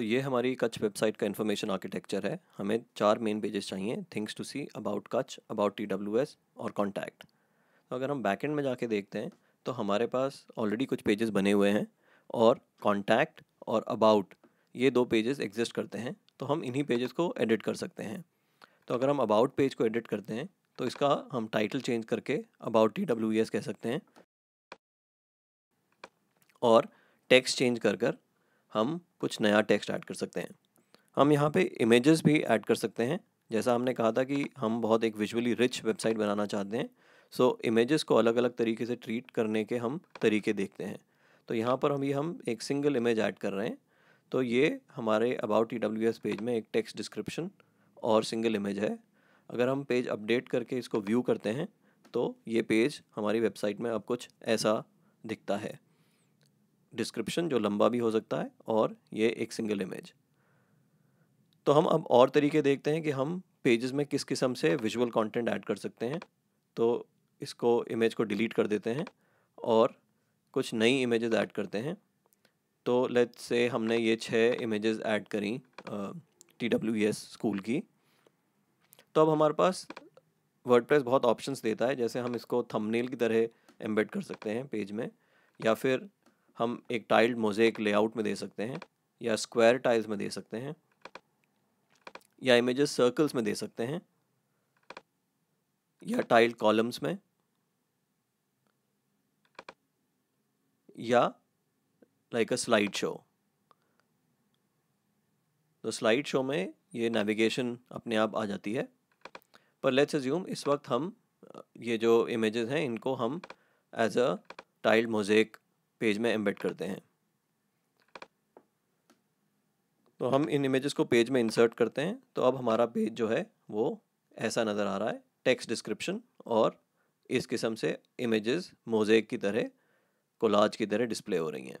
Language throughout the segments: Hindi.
तो ये हमारी कच वेबसाइट का इन्फॉर्मेशन आर्किटेक्चर है हमें चार मेन पेजेस चाहिए थिंग्स टू सी अबाउट कच अबाउट टी डब्ल्यू एस और कॉन्टैक्ट तो अगर हम बैकेंड में जाके देखते हैं तो हमारे पास ऑलरेडी कुछ पेजेस बने हुए हैं और कॉन्टैक्ट और अबाउट ये दो पेजेस एग्जिस्ट करते हैं तो हम इन्हीं पेजेस को एडिट कर सकते हैं तो अगर हम अबाउट पेज को एडिट करते हैं तो इसका हम टाइटल चेंज करके अबाउट टी डब्ल्यू एस कह सकते हैं और टेक्स्ट चेंज कर कर हम कुछ नया टेक्स्ट ऐड कर सकते हैं हम यहाँ पे इमेजेस भी ऐड कर सकते हैं जैसा हमने कहा था कि हम बहुत एक विजुअली रिच वेबसाइट बनाना चाहते हैं सो so, इमेजेस को अलग अलग तरीके से ट्रीट करने के हम तरीके देखते हैं तो यहाँ पर हम ये हम एक सिंगल इमेज ऐड कर रहे हैं तो ये हमारे about T W S page में एक टेक्स्ट डिस्क्रिप्शन और सिंगल इमेज है अगर हम पेज अपडेट करके इसको व्यू करते हैं तो ये पेज हमारी वेबसाइट में अब कुछ ऐसा दिखता है डिस्क्रिप्शन जो लंबा भी हो सकता है और ये एक सिंगल इमेज तो हम अब और तरीके देखते हैं कि हम पेजेस में किस किस्म से विजुअल कंटेंट ऐड कर सकते हैं तो इसको इमेज को डिलीट कर देते हैं और कुछ नई इमेजेस ऐड करते हैं तो लेट्स से हमने ये छः इमेजेस ऐड करी टी डब्ल्यू एस स्कूल की तो अब हमारे पास वर्डप्रेस बहुत ऑप्शंस देता है जैसे हम इसको थंबनेल की तरह एम्बेड कर सकते हैं पेज में या फिर हम एक टाइल्ड मोजेक लेआउट में दे सकते हैं या स्क्वायर टाइल्स में दे सकते हैं या इमेजेस सर्कल्स में दे सकते हैं या टाइल्ड कॉलम्स में या लाइक अ स्लाइड शो तो स्लाइड शो में ये नेविगेशन अपने आप आ जाती है पर लेट्स एज्यूम इस वक्त हम ये जो इमेजेस हैं इनको हम as a tiled mosaic page में एम्बेड करते हैं तो हम इन इमेजेस को पेज में इंसर्ट करते हैं तो अब हमारा पेज जो है वो ऐसा नज़र आ रहा है टेक्स्ट डिस्क्रिप्शन और इस किस्म से इमेजेस मोजेक की तरह कोलाज की तरह डिस्प्ले हो रही हैं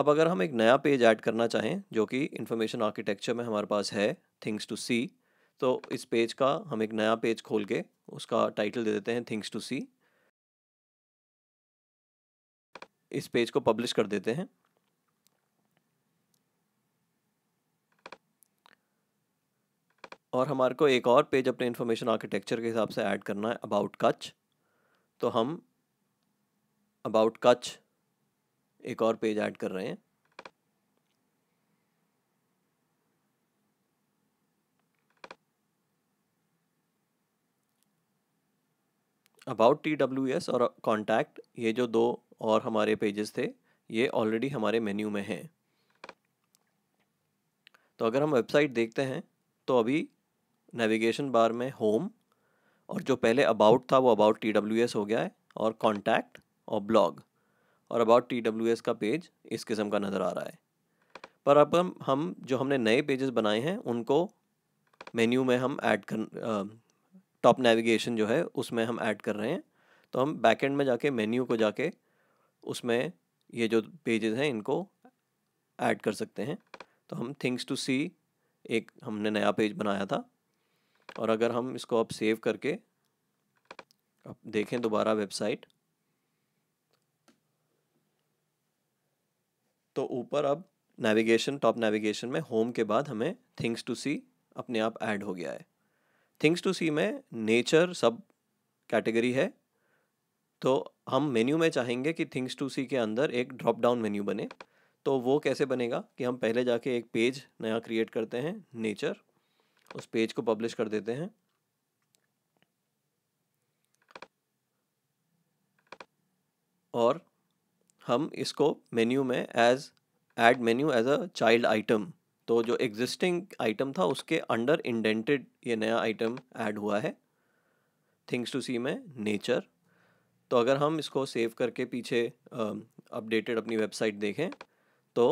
अब अगर हम एक नया पेज ऐड करना चाहें जो कि इंफॉर्मेशन आर्किटेक्चर में हमारे पास है थिंग्स टू सी तो इस पेज का हम एक नया पेज खोल के उसका टाइटल दे देते हैं थिंग्स टू सी इस पेज को पब्लिश कर देते हैं और हमारे को एक और पेज अपने इन्फॉर्मेशन आर्किटेक्चर के हिसाब से ऐड करना है अबाउट कच तो हम अबाउट कच एक और पेज ऐड कर रहे हैं अबाउट टी डब्ल्यू एस और कॉन्टैक्ट ये जो दो और हमारे पेजेस थे ये ऑलरेडी हमारे मेन्यू में हैं तो अगर हम वेबसाइट देखते हैं तो अभी नेविगेशन बार में होम और जो पहले अबाउट था वो अबाउट टी डब्ल्यू एस हो गया है और कॉन्टैक्ट और ब्लॉग और अबाउट टी डब्ल्यू एस का पेज इस किस्म का नज़र आ रहा है पर अब हम हम जो हमने नए पेजेस बनाए हैं उनको मेन्यू में हम ऐड कर टॉप नेविगेशन जो है उसमें हम ऐड कर रहे हैं तो हम एंड में जाके मेन्यू को जाके उसमें ये जो पेजेस हैं इनको ऐड कर सकते हैं तो हम थिंग्स टू सी एक हमने नया पेज बनाया था और अगर हम इसको अब सेव करके अब देखें दोबारा वेबसाइट तो ऊपर अब नेविगेशन टॉप नेविगेशन में होम के बाद हमें थिंग्स टू सी अपने आप ऐड हो गया है थिंग्स टू सी में नेचर सब कैटेगरी है तो हम मेन्यू में चाहेंगे कि थिंग्स टू सी के अंदर एक ड्रॉप डाउन मेन्यू बने तो वो कैसे बनेगा कि हम पहले जाके एक पेज नया क्रिएट करते हैं नेचर उस पेज को पब्लिश कर देते हैं और हम इसको मेन्यू में as add menu as a child item तो जो एग्जिस्टिंग आइटम था उसके अंडर इंडेंटेड ये नया आइटम ऐड हुआ है थिंग्स टू सी में नेचर तो अगर हम इसको सेव करके पीछे अपडेटेड अपनी वेबसाइट देखें तो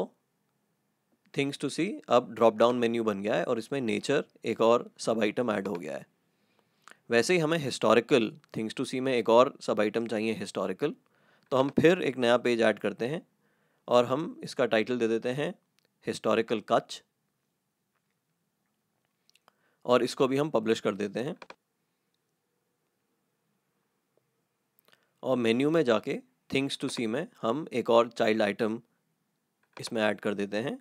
थिंग्स टू सी अब ड्रॉप डाउन मेन्यू बन गया है और इसमें नेचर एक और सब आइटम ऐड हो गया है वैसे ही हमें हिस्टोरिकल थिंग्स टू सी में एक और सब आइटम चाहिए हिस्टोरिकल तो हम फिर एक नया पेज ऐड करते हैं और हम इसका टाइटल दे देते हैं हिस्टोरिकल कच और इसको भी हम पब्लिश कर देते हैं और मेन्यू में जाके थिंग्स टू सी में हम एक और चाइल्ड आइटम इसमें ऐड कर देते हैं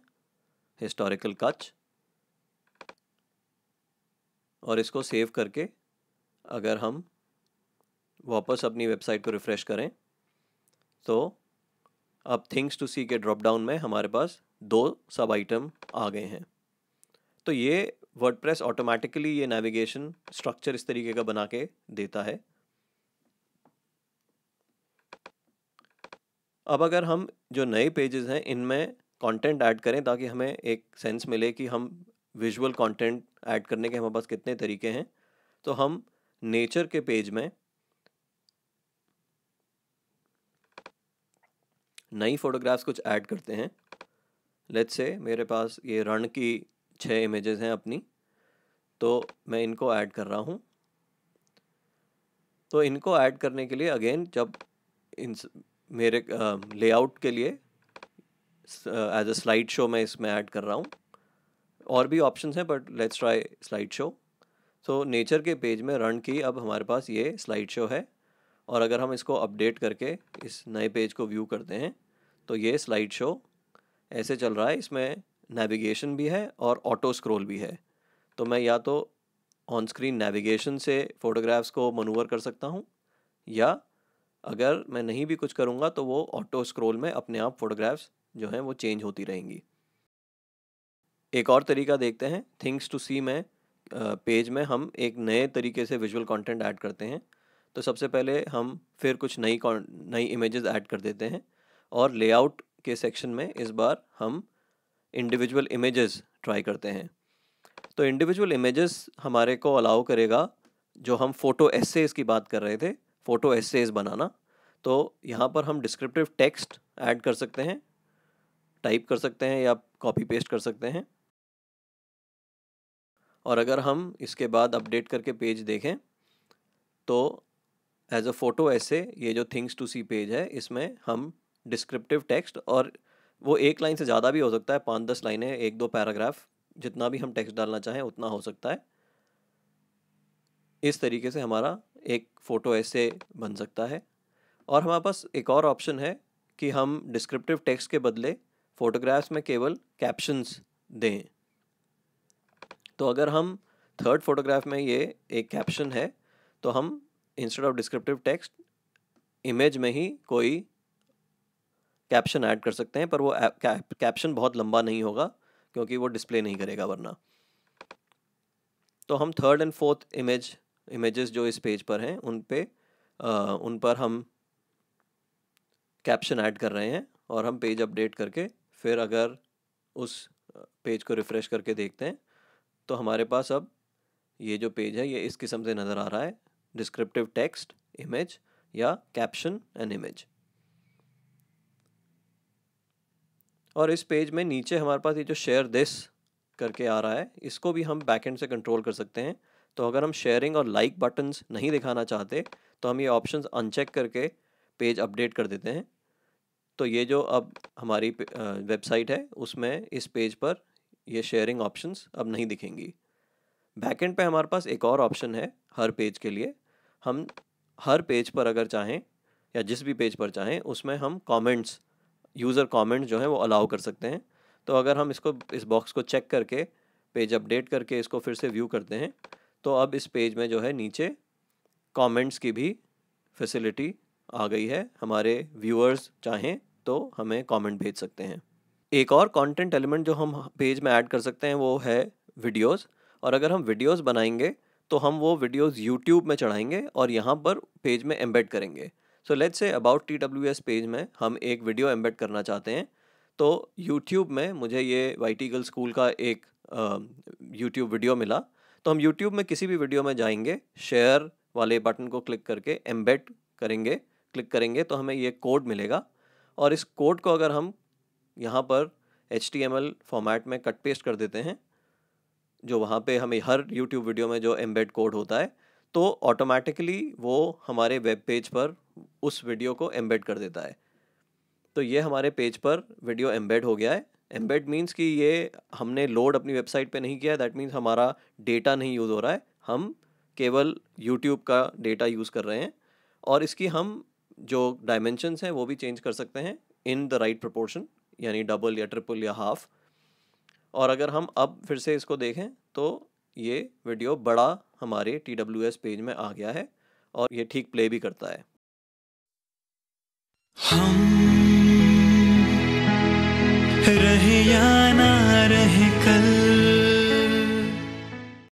हिस्टोरिकल कच और इसको सेव करके अगर हम वापस अपनी वेबसाइट को रिफ़्रेश करें तो अब थिंग्स टू सी के ड्रॉप डाउन में हमारे पास दो सब आइटम आ गए हैं तो ये वर्डप्रेस ऑटोमेटिकली ये नेविगेशन स्ट्रक्चर इस तरीके का बना के देता है अब अगर हम जो नए पेजेस हैं इनमें कंटेंट ऐड करें ताकि हमें एक सेंस मिले कि हम विजुअल कंटेंट ऐड करने के हमारे पास कितने तरीके हैं तो हम नेचर के पेज में नई फोटोग्राफ्स कुछ ऐड करते हैं लेट्स से मेरे पास ये रण की छः इमेजेस हैं अपनी तो मैं इनको ऐड कर रहा हूँ तो इनको ऐड करने के लिए अगेन जब इन मेरे लेआउट के लिए एज अ स्लाइड शो मैं इसमें ऐड कर रहा हूँ और भी ऑप्शंस हैं but let's try slide show so nature के पेज में रन की अब हमारे पास ये स्लाइड शो है और अगर हम इसको अपडेट करके इस नए पेज को व्यू करते हैं तो ये स्लाइड शो ऐसे चल रहा है इसमें नेविगेशन भी है और ऑटो स्क्रोल भी है तो मैं या तो ऑन स्क्रीन नेविगेशन से फ़ोटोग्राफ्स को मनूवर कर सकता हूँ या अगर मैं नहीं भी कुछ करूँगा तो वो ऑटो स्क्रोल में अपने आप फ़ोटोग्राफ्स जो हैं वो चेंज होती रहेंगी एक और तरीका देखते हैं थिंग्स टू सी में पेज में हम एक नए तरीके से विजुअल कंटेंट ऐड करते हैं तो सबसे पहले हम फिर कुछ नई नई इमेजेस ऐड कर देते हैं और लेआउट के सेक्शन में इस बार हम इंडिविजुअल इमेजेस ट्राई करते हैं तो इंडिविजुअल इमेजेस हमारे को अलाउ करेगा जो हम फ़ोटो एसेज की बात कर रहे थे फ़ोटो एसेज बनाना तो यहाँ पर हम डिस्क्रिप्टिव टेक्स्ट ऐड कर सकते हैं टाइप कर सकते हैं या कॉपी पेस्ट कर सकते हैं और अगर हम इसके बाद अपडेट करके पेज देखें तो एज अ फ़ोटो ऐसे ये जो थिंग्स टू सी पेज है इसमें हम डिस्क्रिप्टिव टेक्स्ट और वो एक लाइन से ज़्यादा भी हो सकता है पाँच दस लाइनें एक दो पैराग्राफ जितना भी हम टेक्स्ट डालना चाहें उतना हो सकता है इस तरीके से हमारा एक फ़ोटो ऐसे बन सकता है और हमारे पास एक और ऑप्शन है कि हम डिस्क्रिप्टिव टेक्स्ट के बदले फ़ोटोग्राफ्स में केवल कैप्शंस दें तो अगर हम थर्ड फोटोग्राफ में ये एक कैप्शन है तो हम instead of descriptive text image में ही कोई कैप्शन ऐड कर सकते हैं पर वो कैप्शन बहुत लंबा नहीं होगा क्योंकि वो डिस्प्ले नहीं करेगा वरना तो हम third and fourth image images जो इस पेज पर हैं उन पे आ, उन पर हम कैप्शन ऐड कर रहे हैं और हम पेज अपडेट करके फिर अगर उस पेज को रिफ़्रेश करके देखते हैं तो हमारे पास अब ये जो पेज है ये इस किस्म से नज़र आ रहा है डिस्क्रिप्टिव टेक्स्ट इमेज या कैप्शन एंड इमेज और इस पेज में नीचे हमारे पास ये जो शेयर दिस करके आ रहा है इसको भी हम बैकएंड से कंट्रोल कर सकते हैं तो अगर हम शेयरिंग और लाइक like बटन्स नहीं दिखाना चाहते तो हम ये ऑप्शंस अनचेक करके पेज अपडेट कर देते हैं तो ये जो अब हमारी वेबसाइट है उसमें इस पेज पर ये शेयरिंग ऑप्शंस अब नहीं दिखेंगी बैकएंड पे हमारे पास एक और ऑप्शन है हर पेज के लिए हम हर पेज पर अगर चाहें या जिस भी पेज पर चाहें उसमें हम कमेंट्स यूज़र कमेंट जो हैं वो अलाउ कर सकते हैं तो अगर हम इसको इस बॉक्स को चेक करके पेज अपडेट करके इसको फिर से व्यू करते हैं तो अब इस पेज में जो है नीचे कमेंट्स की भी फैसिलिटी आ गई है हमारे व्यूअर्स चाहें तो हमें कमेंट भेज सकते हैं एक और कंटेंट एलिमेंट जो हम पेज में ऐड कर सकते हैं वो है वीडियोस और अगर हम वीडियोस बनाएंगे तो हम वो वीडियोस यूट्यूब में चढ़ाएंगे और यहाँ पर पेज में एम्बेड करेंगे so let's say about T W S page में हम एक वीडियो एम्बेड करना चाहते हैं तो यूट्यूब में मुझे ये टी गर्ल स्कूल का एक यूट्यूब वीडियो मिला तो हम यूट्यूब में किसी भी वीडियो में जाएंगे शेयर वाले बटन को क्लिक करके एम्बेड करेंगे क्लिक करेंगे तो हमें ये कोड मिलेगा और इस कोड को अगर हम यहाँ पर एच फॉर्मेट में कट पेस्ट कर देते हैं जो वहाँ पे हमें हर YouTube वीडियो में जो एम्बेड कोड होता है तो ऑटोमेटिकली वो हमारे वेब पेज पर उस वीडियो को एम्बेड कर देता है तो ये हमारे पेज पर वीडियो एम्बेड हो गया है एम्बेड मीन्स कि ये हमने लोड अपनी वेबसाइट पे नहीं किया है दैट मीन्स हमारा डेटा नहीं यूज़ हो रहा है हम केवल यूट्यूब का डेटा यूज़ कर रहे हैं और इसकी हम जो डायमेंशनस हैं वो भी चेंज कर सकते हैं इन द राइट प्रपोर्शन यानी डबल या ट्रिपल या हाफ और अगर हम अब फिर से इसको देखें तो ये वीडियो बड़ा हमारे टी पेज में आ गया है और ये ठीक प्ले भी करता है हम रहे या ना रहे कल